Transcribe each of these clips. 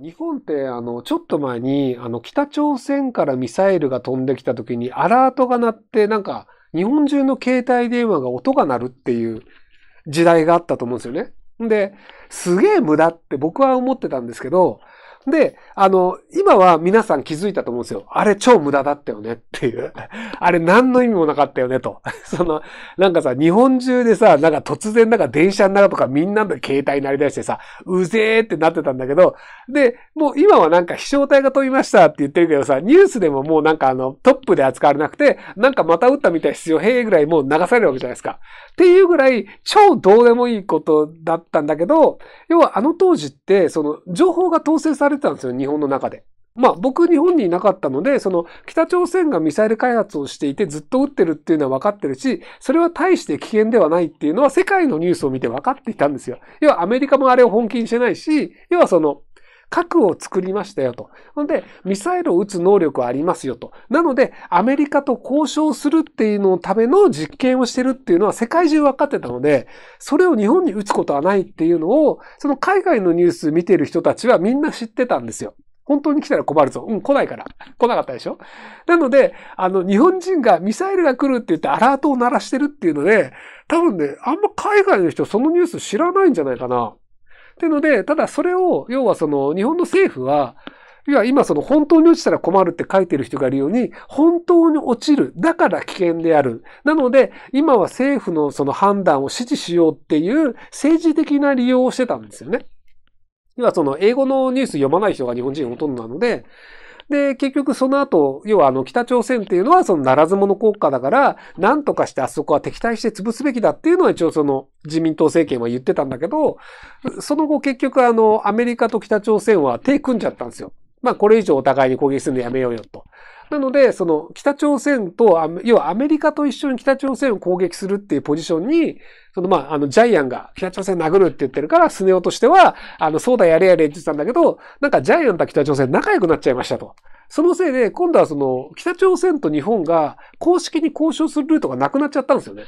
日本ってあのちょっと前にあの北朝鮮からミサイルが飛んできた時にアラートが鳴ってなんか日本中の携帯電話が音が鳴るっていう時代があったと思うんですよね。で、すげえ無駄って僕は思ってたんですけど、で、あの、今は皆さん気づいたと思うんですよ。あれ超無駄だったよねっていう。あれ何の意味もなかったよねと。その、なんかさ、日本中でさ、なんか突然なんか電車の中とかみんなの携帯になりだしてさ、うぜーってなってたんだけど、で、もう今はなんか飛翔体が飛びましたって言ってるけどさ、ニュースでももうなんかあの、トップで扱われなくて、なんかまた打ったみたいですよ、へーぐらいもう流されるわけじゃないですか。っていうぐらい、超どうでもいいことだったんだけど、要はあの当時って、その、情報が統制されてたんですよ、日本の中で。まあ僕日本にいなかったので、その北朝鮮がミサイル開発をしていてずっと撃ってるっていうのは分かってるし、それは大して危険ではないっていうのは世界のニュースを見て分かっていたんですよ。要はアメリカもあれを本気にしてないし、要はその核を作りましたよと。ほんで、ミサイルを撃つ能力はありますよと。なので、アメリカと交渉するっていうのをための実験をしてるっていうのは世界中分かってたので、それを日本に撃つことはないっていうのを、その海外のニュース見てる人たちはみんな知ってたんですよ。本当に来たら困るぞ。うん、来ないから。来なかったでしょなので、あの、日本人がミサイルが来るって言ってアラートを鳴らしてるっていうので、多分ね、あんま海外の人そのニュース知らないんじゃないかな。っていうので、ただそれを、要はその、日本の政府は、要は今その本当に落ちたら困るって書いてる人がいるように、本当に落ちる。だから危険である。なので、今は政府のその判断を支持しようっていう政治的な利用をしてたんですよね。要はその英語のニュース読まない人が日本人ほとんどなので、で、結局その後、要はあの北朝鮮っていうのはそのならず者国家だから、なんとかしてあそこは敵対して潰すべきだっていうのは一応その自民党政権は言ってたんだけど、その後結局あのアメリカと北朝鮮は手組んじゃったんですよ。まあ、これ以上お互いに攻撃するのやめようよと。なので、その、北朝鮮と、要はアメリカと一緒に北朝鮮を攻撃するっていうポジションに、その、まあ、あの、ジャイアンが北朝鮮殴るって言ってるから、スネ夫としては、あの、そうだやれやれって言ってたんだけど、なんかジャイアンと北朝鮮仲良くなっちゃいましたと。そのせいで、今度はその、北朝鮮と日本が公式に交渉するルートがなくなっちゃったんですよね。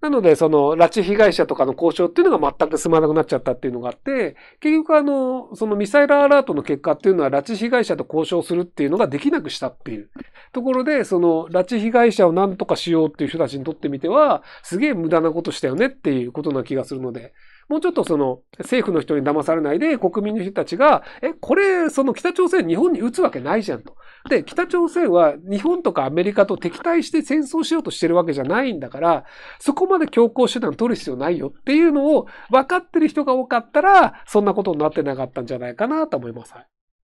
なので、その、拉致被害者とかの交渉っていうのが全く進まなくなっちゃったっていうのがあって、結局あの、そのミサイルアラートの結果っていうのは、拉致被害者と交渉するっていうのができなくしたっていうところで、その、拉致被害者を何とかしようっていう人たちにとってみては、すげえ無駄なことしたよねっていうことな気がするので、もうちょっとその政府の人に騙されないで国民の人たちが、え、これ、その北朝鮮日本に撃つわけないじゃんと。で、北朝鮮は日本とかアメリカと敵対して戦争しようとしてるわけじゃないんだから、そこまで強硬手段取る必要ないよっていうのを分かってる人が多かったら、そんなことになってなかったんじゃないかなと思います。